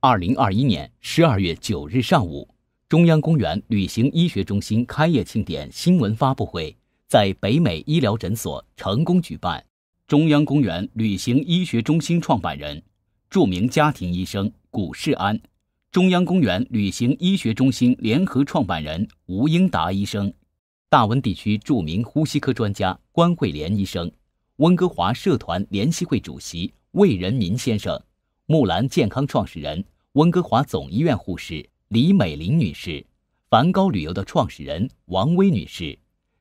二零二一年十二月九日上午，中央公园旅行医学中心开业庆典新闻发布会在北美医疗诊所成功举办。中央公园旅行医学中心创办人、著名家庭医生古世安，中央公园旅行医学中心联合创办人吴英达医生，大温地区著名呼吸科专家关慧莲医生，温哥华社团联席会主席魏仁民先生。木兰健康创始人、温哥华总医院护士李美玲女士，梵高旅游的创始人王薇女士，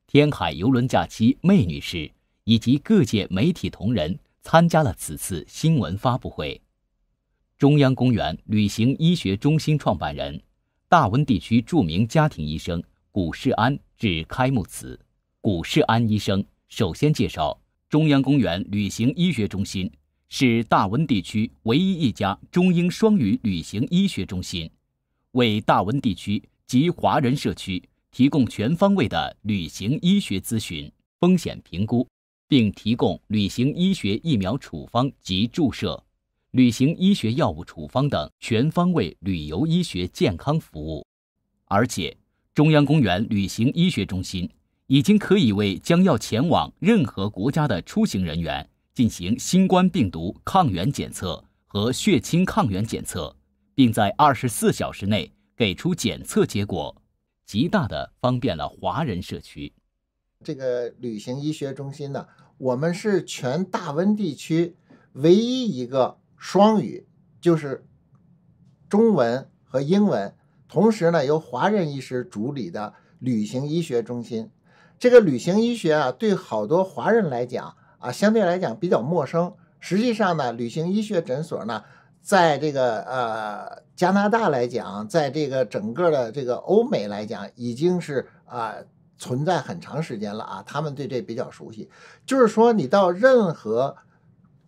天海游轮假期妹女士，以及各界媒体同仁参加了此次新闻发布会。中央公园旅行医学中心创办人、大温地区著名家庭医生古世安致开幕词。古世安医生首先介绍中央公园旅行医学中心。是大温地区唯一一家中英双语旅行医学中心，为大温地区及华人社区提供全方位的旅行医学咨询、风险评估，并提供旅行医学疫苗处方及注射、旅行医学药物处方等全方位旅游医学健康服务。而且，中央公园旅行医学中心已经可以为将要前往任何国家的出行人员。进行新冠病毒抗原检测和血清抗原检测，并在二十四小时内给出检测结果，极大的方便了华人社区。这个旅行医学中心呢，我们是全大温地区唯一一个双语，就是中文和英文，同时呢由华人医师主理的旅行医学中心。这个旅行医学啊，对好多华人来讲。啊，相对来讲比较陌生。实际上呢，旅行医学诊所呢，在这个呃加拿大来讲，在这个整个的这个欧美来讲，已经是啊存在很长时间了啊。他们对这比较熟悉。就是说，你到任何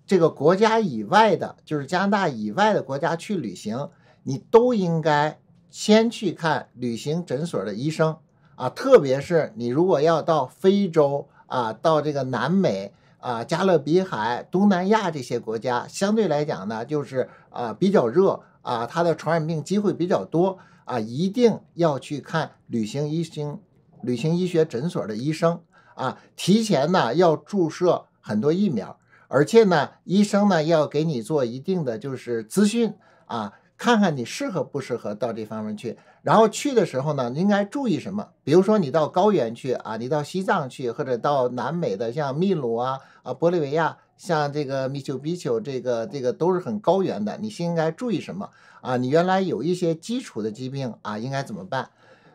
这个国家以外的，就是加拿大以外的国家去旅行，你都应该先去看旅行诊所的医生啊。特别是你如果要到非洲啊，到这个南美。啊，加勒比海、东南亚这些国家，相对来讲呢，就是啊比较热啊，它的传染病机会比较多啊，一定要去看旅行医生、旅行医学诊所的医生啊，提前呢要注射很多疫苗，而且呢，医生呢要给你做一定的就是咨询啊。看看你适合不适合到这方面去，然后去的时候呢，应该注意什么？比如说你到高原去啊，你到西藏去，或者到南美的像秘鲁啊、啊玻利维亚，像这个秘丘比丘，这个这个都是很高原的，你先应该注意什么啊？你原来有一些基础的疾病啊，应该怎么办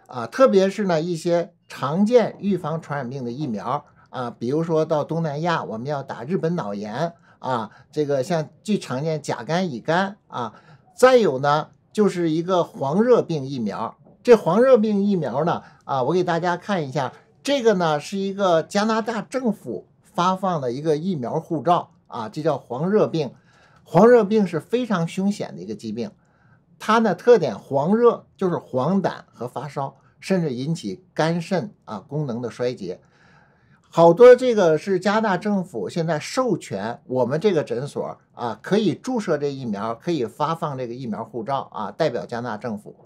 啊？特别是呢，一些常见预防传染病的疫苗啊，比如说到东南亚，我们要打日本脑炎啊，这个像最常见甲肝、乙肝啊。再有呢，就是一个黄热病疫苗。这黄热病疫苗呢，啊，我给大家看一下，这个呢是一个加拿大政府发放的一个疫苗护照啊，这叫黄热病。黄热病是非常凶险的一个疾病，它呢特点，黄热就是黄疸和发烧，甚至引起肝肾啊功能的衰竭。好多这个是加拿大政府现在授权我们这个诊所啊，可以注射这疫苗，可以发放这个疫苗护照啊，代表加拿大政府。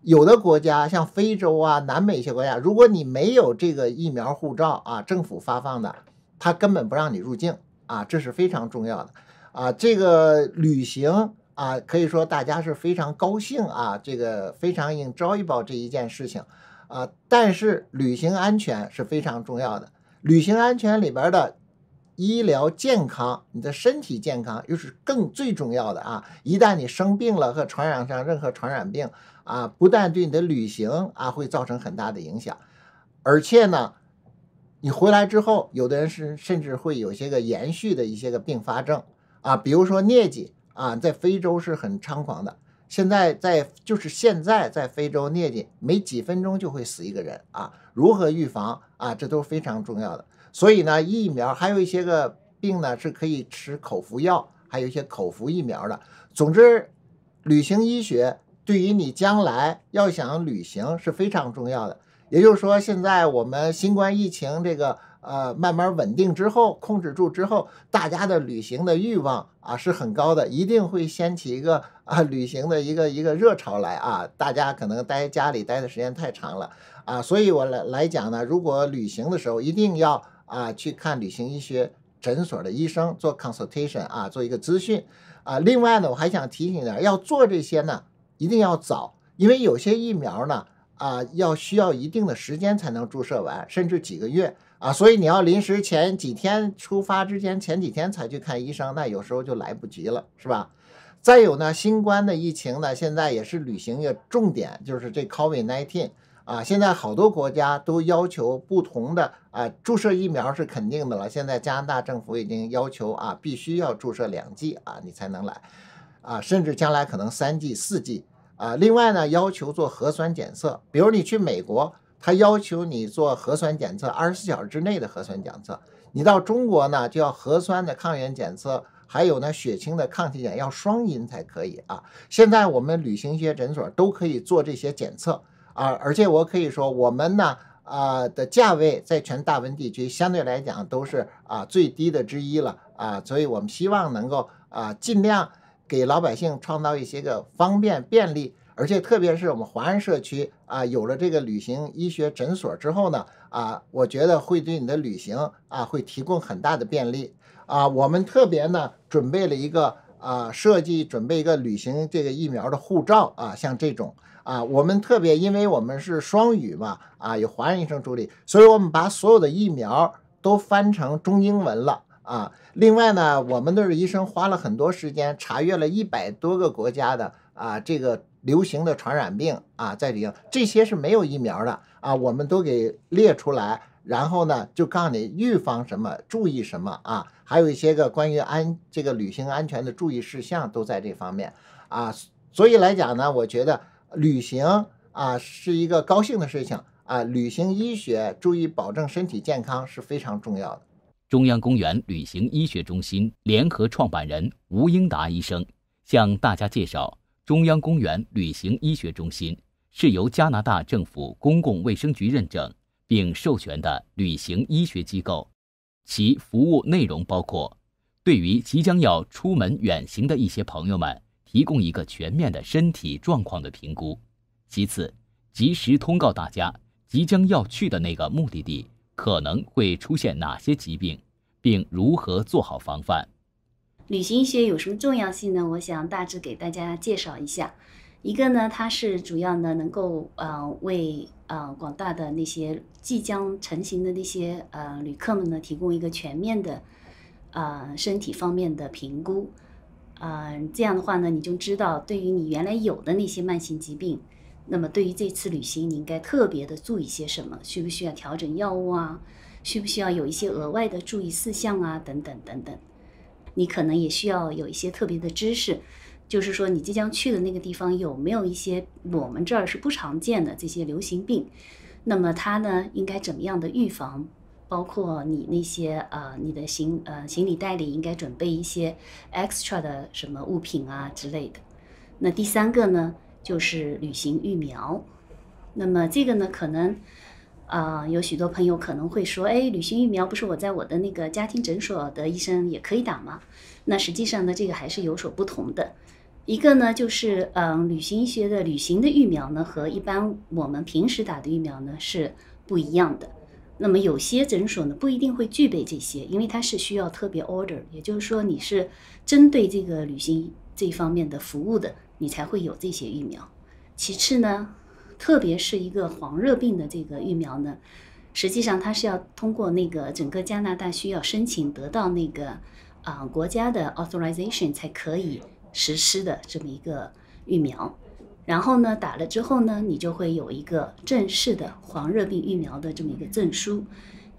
有的国家像非洲啊、南美一些国家，如果你没有这个疫苗护照啊，政府发放的，他根本不让你入境啊，这是非常重要的啊。这个旅行啊，可以说大家是非常高兴啊，这个非常 e n joy a b l e 这一件事情啊，但是旅行安全是非常重要的。旅行安全里边的医疗健康，你的身体健康又是更最重要的啊！一旦你生病了和传染上任何传染病啊，不但对你的旅行啊会造成很大的影响，而且呢，你回来之后，有的人是甚至会有些个延续的一些个并发症啊，比如说疟疾啊，在非洲是很猖狂的。现在在就是现在在非洲疟疾，没几分钟就会死一个人啊！如何预防啊？这都是非常重要的。所以呢，疫苗还有一些个病呢是可以吃口服药，还有一些口服疫苗的。总之，旅行医学对于你将来要想旅行是非常重要的。也就是说，现在我们新冠疫情这个。呃，慢慢稳定之后，控制住之后，大家的旅行的欲望啊是很高的，一定会掀起一个 啊旅行的一个一个热潮来啊。大家可能待家里待的时间太长了啊，所以我来来讲呢，如果旅行的时候一定要啊去看旅行医学诊所的医生做 consultation 啊，做一个咨询啊。另外呢，我还想提醒一下，要做这些呢，一定要早，因为有些疫苗呢啊要需要一定的时间才能注射完，甚至几个月。啊，所以你要临时前几天出发之前前几天才去看医生，那有时候就来不及了，是吧？再有呢，新冠的疫情呢，现在也是旅行业重点，就是这 COVID-19 啊，现在好多国家都要求不同的啊，注射疫苗是肯定的了。现在加拿大政府已经要求啊，必须要注射两剂啊，你才能来啊，甚至将来可能三剂、四剂啊。另外呢，要求做核酸检测，比如你去美国。他要求你做核酸检测，二十四小时之内的核酸检测。你到中国呢，就要核酸的抗原检测，还有呢血清的抗体检，要双阴才可以啊。现在我们旅行一些诊所都可以做这些检测啊，而且我可以说，我们呢，呃的价位在全大温地区相对来讲都是啊最低的之一了啊，所以我们希望能够啊尽量给老百姓创造一些个方便便利。而且特别是我们华安社区啊，有了这个旅行医学诊所之后呢，啊，我觉得会对你的旅行啊，会提供很大的便利啊。我们特别呢，准备了一个啊，设计准备一个旅行这个疫苗的护照啊，像这种啊，我们特别，因为我们是双语嘛，啊，有华人医生助理，所以我们把所有的疫苗都翻成中英文了啊。另外呢，我们的医生花了很多时间查阅了一百多个国家的。啊，这个流行的传染病啊，在里头这些是没有疫苗的啊，我们都给列出来，然后呢，就告诉你预防什么，注意什么啊，还有一些个关于安这个旅行安全的注意事项都在这方面啊，所以来讲呢，我觉得旅行啊是一个高兴的事情啊，旅行医学注意保证身体健康是非常重要的。中央公园旅行医学中心联合创办人吴英达医生向大家介绍。中央公园旅行医学中心是由加拿大政府公共卫生局认证并授权的旅行医学机构，其服务内容包括：对于即将要出门远行的一些朋友们，提供一个全面的身体状况的评估；其次，及时通告大家即将要去的那个目的地可能会出现哪些疾病，并如何做好防范。旅行学有什么重要性呢？我想大致给大家介绍一下。一个呢，它是主要呢能够呃为呃广大的那些即将成型的那些呃旅客们呢提供一个全面的呃身体方面的评估。嗯，这样的话呢，你就知道对于你原来有的那些慢性疾病，那么对于这次旅行你应该特别的注意些什么？需不需要调整药物啊？需不需要有一些额外的注意事项啊？等等等等。你可能也需要有一些特别的知识，就是说你即将去的那个地方有没有一些我们这儿是不常见的这些流行病，那么它呢应该怎么样的预防？包括你那些呃你的行呃行李袋里应该准备一些 extra 的什么物品啊之类的。那第三个呢就是旅行疫苗，那么这个呢可能。呃，有许多朋友可能会说，哎，旅行疫苗不是我在我的那个家庭诊所的医生也可以打吗？那实际上呢，这个还是有所不同的。一个呢，就是嗯，旅行医学的旅行的疫苗呢，和一般我们平时打的疫苗呢是不一样的。那么有些诊所呢不一定会具备这些，因为它是需要特别 order，也就是说你是针对这个旅行这方面的服务的，你才会有这些疫苗。其次呢。特别是一个黄热病的这个疫苗呢，实际上它是要通过那个整个加拿大需要申请得到那个啊国家的 authorization 才可以实施的这么一个疫苗。然后呢，打了之后呢，你就会有一个正式的黄热病疫苗的这么一个证书。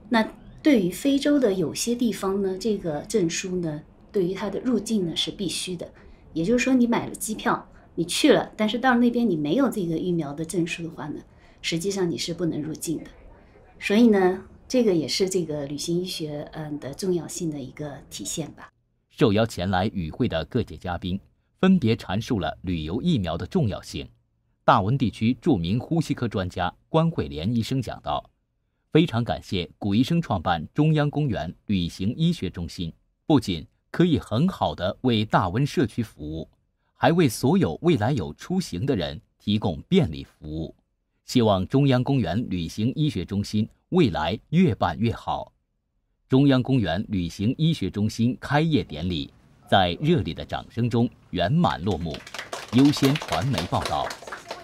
那对于非洲的有些地方呢，这个证书呢，对于它的入境呢是必须的。也就是说，你买了机票。你去了，但是到那边你没有这个疫苗的证书的话呢，实际上你是不能入境的。所以呢，这个也是这个旅行医学嗯的重要性的一个体现吧。受邀前来与会的各界嘉宾分别阐述了旅游疫苗的重要性。大温地区著名呼吸科专家关慧莲医生讲到：“非常感谢谷医生创办中央公园旅行医学中心，不仅可以很好的为大温社区服务。”还为所有未来有出行的人提供便利服务，希望中央公园旅行医学中心未来越办越好。中央公园旅行医学中心开业典礼在热烈的掌声中圆满落幕。优先传媒报道。